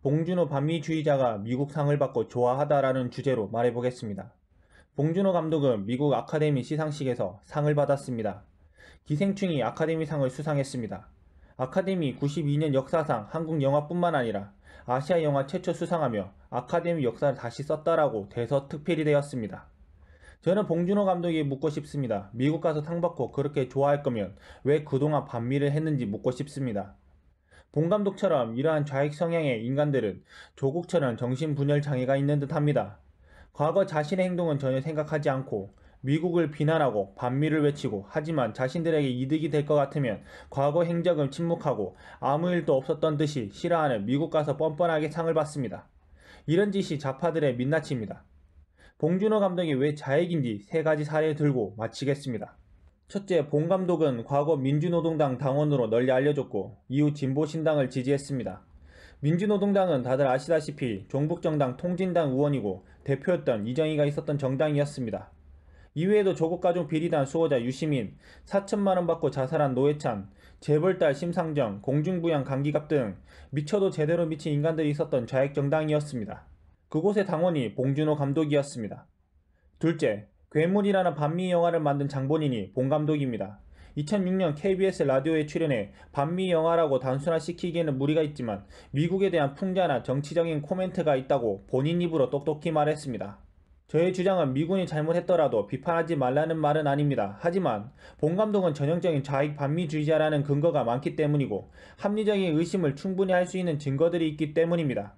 봉준호 반미주의자가 미국 상을 받고 좋아하다라는 주제로 말해보겠습니다. 봉준호 감독은 미국 아카데미 시상식에서 상을 받았습니다. 기생충이 아카데미 상을 수상했습니다. 아카데미 92년 역사상 한국 영화뿐만 아니라 아시아 영화 최초 수상하며 아카데미 역사를 다시 썼다라고 대서특필이 되었습니다. 저는 봉준호 감독이 묻고 싶습니다. 미국 가서 상 받고 그렇게 좋아할 거면 왜 그동안 반미를 했는지 묻고 싶습니다. 봉 감독처럼 이러한 좌익 성향의 인간들은 조국처럼 정신분열 장애가 있는 듯합니다. 과거 자신의 행동은 전혀 생각하지 않고 미국을 비난하고 반미를 외치고 하지만 자신들에게 이득이 될 것 같으면 과거 행적은 침묵하고 아무 일도 없었던 듯이 싫어하는 미국 가서 뻔뻔하게 상을 받습니다. 이런 짓이 좌파들의 민낯입니다. 봉준호 감독이 왜좌익인지세 가지 사례 들고 마치겠습니다. 첫째, 봉 감독은 과거 민주노동당 당원으로 널리 알려졌고 이후 진보신당을 지지했습니다. 민주노동당은 다들 아시다시피 종북정당 통진당 의원이고 대표였던 이정희가 있었던 정당이었습니다. 이외에도 조국가족 비리단 수호자 유시민, 4천만원 받고 자살한 노회찬, 재벌딸 심상정, 공중부양 강기갑 등 미쳐도 제대로 미친 인간들이 있었던 좌익정당이었습니다. 그곳의 당원이 봉준호 감독이었습니다. 둘째, 괴물이라는 반미 영화를 만든 장본인이 본 감독입니다. 2006년 KBS 라디오에 출연해 반미 영화라고 단순화시키기에는 무리가 있지만 미국에 대한 풍자나 정치적인 코멘트가 있다고 본인 입으로 똑똑히 말했습니다. 저의 주장은 미군이 잘못했더라도 비판하지 말라는 말은 아닙니다. 하지만 본 감독은 전형적인 좌익 반미주의자라는 근거가 많기 때문이고 합리적인 의심을 충분히 할 수 있는 증거들이 있기 때문입니다.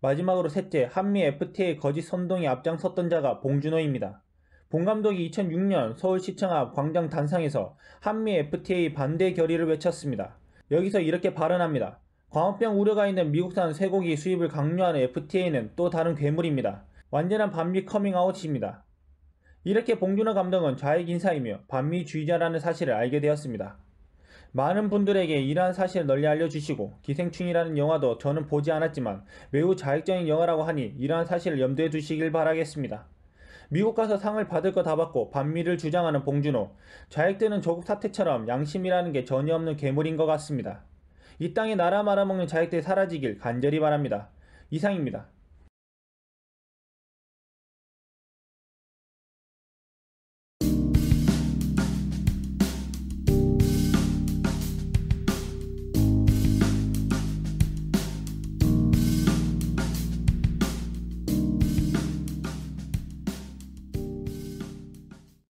마지막으로 셋째, 한미 FTA 거짓 선동에 앞장섰던 자가 봉준호입니다. 봉 감독이 2006년 서울시청 앞 광장 단상에서 한미 FTA 반대 결의를 외쳤습니다. 여기서 이렇게 발언합니다. 광우병 우려가 있는 미국산 쇠고기 수입을 강요하는 FTA는 또 다른 괴물입니다. 완전한 반미 커밍아웃입니다. 이렇게 봉준호 감독은 좌익 인사이며 반미주의자라는 사실을 알게 되었습니다. 많은 분들에게 이러한 사실을 널리 알려주시고 기생충이라는 영화도 저는 보지 않았지만 매우 자극적인 영화라고 하니 이러한 사실을 염두에 두시길 바라겠습니다. 미국 가서 상을 받을 거 다 받고 반미를 주장하는 봉준호. 자익대는 조국 사태처럼 양심이라는 게 전혀 없는 괴물인 것 같습니다. 이 땅에 나라 말아먹는 자익대 사라지길 간절히 바랍니다. 이상입니다.